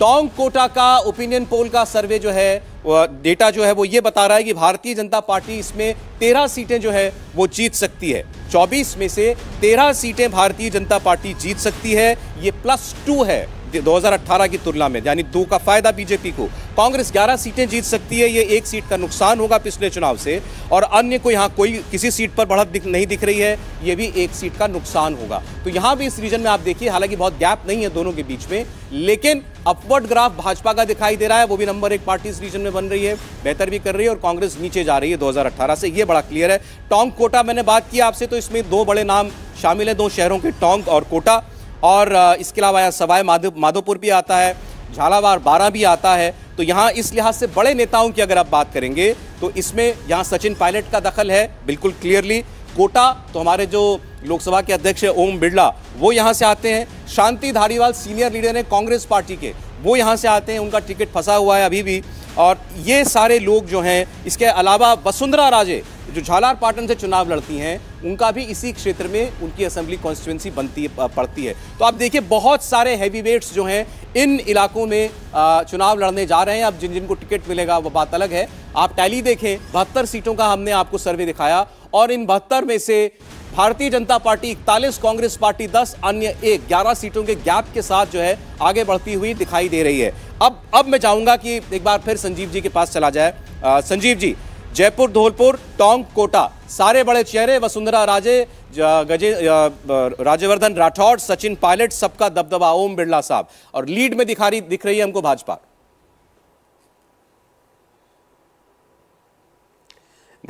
टोंग कोटा का opinion poll का सर्वे जो है डेटा जो है वो ये बता रहा है कि भारतीय जनता पार्टी इसमें तेरह सीटें जो है वो जीत सकती है चौबीस में से तेरह सीटें भारतीय जनता पार्टी जीत सकती है ये प्लस टू है 2018 की तुलना में यानी दो का फायदा बीजेपी को कांग्रेस 11 सीटें जीत सकती है ये एक सीट का नुकसान होगा पिछले चुनाव से और अन्य को यहाँ कोई किसी सीट पर बढ़त दिख, नहीं दिख रही है ये भी एक सीट का नुकसान होगा तो यहाँ भी इस रीजन में आप देखिए हालांकि बहुत गैप नहीं है दोनों के बीच में लेकिन अपवर्ड ग्राफ भाजपा का दिखाई दे रहा है वो भी नंबर एक पार्टी इस रीजन में बन रही है बेहतर भी कर रही है और कांग्रेस नीचे जा रही है दो से ये बड़ा क्लियर है टोंग कोटा मैंने बात की आपसे तो इसमें दो बड़े नाम शामिल है दो शहरों के टोंग और कोटा और इसके अलावा सवाए माधो माधोपुर भी आता है झालावाड़ बारह भी आता है तो यहाँ इस लिहाज से बड़े नेताओं की अगर आप बात करेंगे तो इसमें यहाँ सचिन पायलट का दखल है बिल्कुल क्लियरली कोटा तो हमारे जो लोकसभा के अध्यक्ष है ओम बिरला वो यहाँ से आते हैं शांति धारीवाल सीनियर लीडर हैं कांग्रेस पार्टी के वो यहाँ से आते हैं उनका टिकट फंसा हुआ है अभी भी और ये सारे लोग जो हैं इसके अलावा वसुंधरा राजे जो झालार पाटन से चुनाव लड़ती हैं उनका भी इसी क्षेत्र में उनकी असेंबली कॉन्स्टिट्यूंसी बनती पड़ती है तो आप देखिए बहुत सारे हैवी वेट्स जो हैं इन इलाकों में चुनाव लड़ने जा रहे हैं अब जिन जिनको टिकट मिलेगा वो बात अलग है आप टैली देखें बहत्तर सीटों का हमने आपको सर्वे दिखाया और इन बहत्तर में से भारतीय जनता पार्टी इकतालीस कांग्रेस पार्टी दस अन्य एक ग्यारह सीटों के गैप के साथ जो है आगे बढ़ती हुई दिखाई दे रही है अब अब मैं चाहूंगा कि एक बार फिर संजीव जी के पास चला जाए आ, संजीव जी जयपुर धौलपुर टोंक कोटा सारे बड़े चेहरे वसुंधरा राजे गजे राज्यवर्धन राठौड़ सचिन पायलट सबका दबदबा ओम बिरला साहब और लीड में दिखा रही दिख रही है हमको भाजपा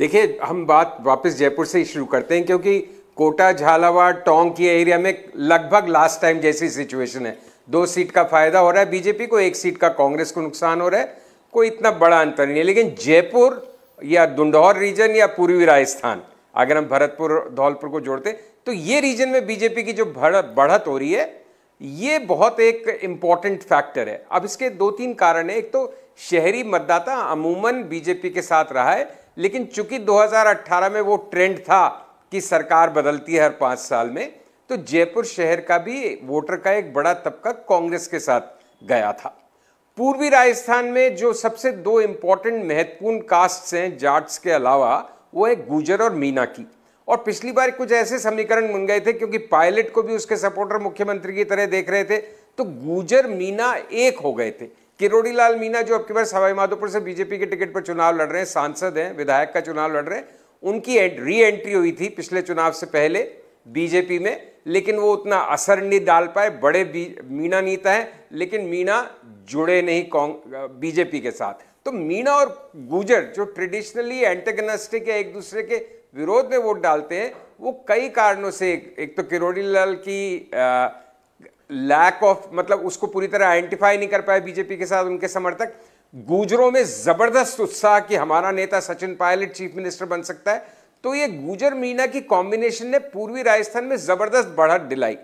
देखिए हम बात वापस जयपुर से ही शुरू करते हैं क्योंकि कोटा झालावाड़ टोंक ये एरिया में लगभग लास्ट टाइम जैसी सिचुएशन है दो सीट का फायदा हो रहा है बीजेपी को एक सीट का कांग्रेस को नुकसान हो रहा है कोई इतना बड़ा अंतर नहीं है लेकिन जयपुर या दुंडौर रीजन या पूर्वी राजस्थान अगर हम भरतपुर धौलपुर को जोड़ते तो ये रीजन में बीजेपी की जो बढ़त हो रही है ये बहुत एक इम्पॉर्टेंट फैक्टर है अब इसके दो तीन कारण है एक तो शहरी मतदाता अमूमन बीजेपी के साथ रहा है लेकिन चूंकि 2018 में वो ट्रेंड था कि सरकार बदलती है हर पाँच साल में तो जयपुर शहर का भी वोटर का एक बड़ा तबका कांग्रेस के साथ गया था पूर्वी राजस्थान में जो सबसे दो इंपॉर्टेंट महत्वपूर्ण कास्ट हैं जाट्स के अलावा वो है गुजर और मीना की और पिछली बार कुछ ऐसे समीकरण बन गए थे क्योंकि पायलट को भी उसके सपोर्टर मुख्यमंत्री की तरह देख रहे थे तो गुजर मीना एक हो गए थे किरोड़ी लाल मीना जो आपके पास हवाई माधोपुर से बीजेपी के टिकट पर चुनाव लड़ रहे हैं सांसद हैं विधायक का चुनाव लड़ रहे हैं उनकी री एंट्री हुई थी पिछले चुनाव से पहले बीजेपी में लेकिन वो उतना असर नहीं डाल पाए बड़े मीना नेता हैं लेकिन मीना जुड़े नहीं कांग बीजेपी के साथ तो मीना और गुजर जो ट्रेडिशनली एंटेगनिस्टिक या एक दूसरे के विरोध में वोट डालते हैं वो कई कारणों से एक, एक तो किरोड़ी लाल की आ, लैक ऑफ मतलब उसको पूरी तरह आइडेंटिफाई नहीं कर पाए बीजेपी के साथ उनके समर्थक गुजरों में ज़बरदस्त उत्साह कि हमारा नेता सचिन पायलट चीफ मिनिस्टर बन सकता है तो ये गुजर मीना की कॉम्बिनेशन ने पूर्वी राजस्थान में ज़बरदस्त बढ़त दिलाई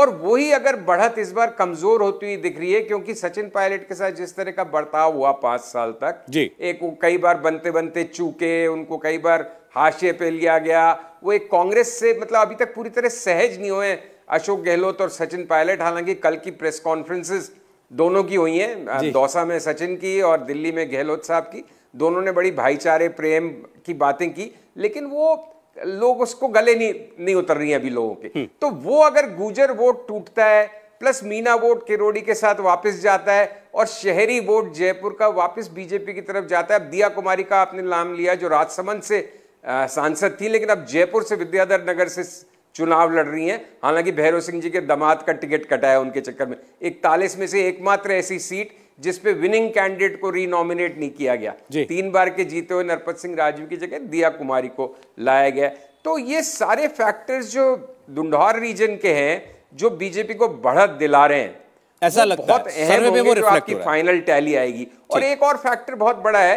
और वही अगर बढ़त इस बार कमज़ोर होती हुई दिख रही है क्योंकि सचिन पायलट के साथ जिस तरह का बर्ताव हुआ पांच साल तक जी एक वो कई बार बनते बनते चूके उनको कई बार हाशिए पे लिया गया वो एक कांग्रेस से मतलब अभी तक पूरी तरह सहज नहीं हुए अशोक गहलोत और सचिन पायलट हालांकि कल की प्रेस कॉन्फ्रेंसेस दोनों की हुई हैं दौसा में सचिन की और दिल्ली में गहलोत साहब की दोनों ने बड़ी भाईचारे प्रेम की बातें की लेकिन वो लोग उसको गले नहीं नहीं उतर रही अभी लोगों के हम्म। तो वो अगर गुजर वोट टूटता है प्लस मीना वोट किरोड़ी के साथ वापस जाता है और शहरी वोट जयपुर का वापस बीजेपी की तरफ जाता है अब दिया कुमारी का आपने नाम लिया जो राजसमंद से सांसद थी लेकिन अब जयपुर से विद्याधर नगर से चुनाव लड़ रही हैं हालांकि भैरव सिंह जी के दमाद का टिकट कटाया उनके चक्कर में इकतालीस में से एकमात्र ऐसी सीट जिसपे विनिंग कैंडिडेट को रीनोमिनेट नहीं किया गया तीन बार के जीते हुए नरपत सिंह राजू की जगह दिया कुमारी को लाया गया तो ये सारे फैक्टर्स जो दुंडौर रीजन के हैं जो बीजेपी को बढ़त दिला रहे हैं ऐसा लगता बहुत है अहम में जो आपकी फाइनल टैली आएगी और एक और फैक्टर बहुत बड़ा है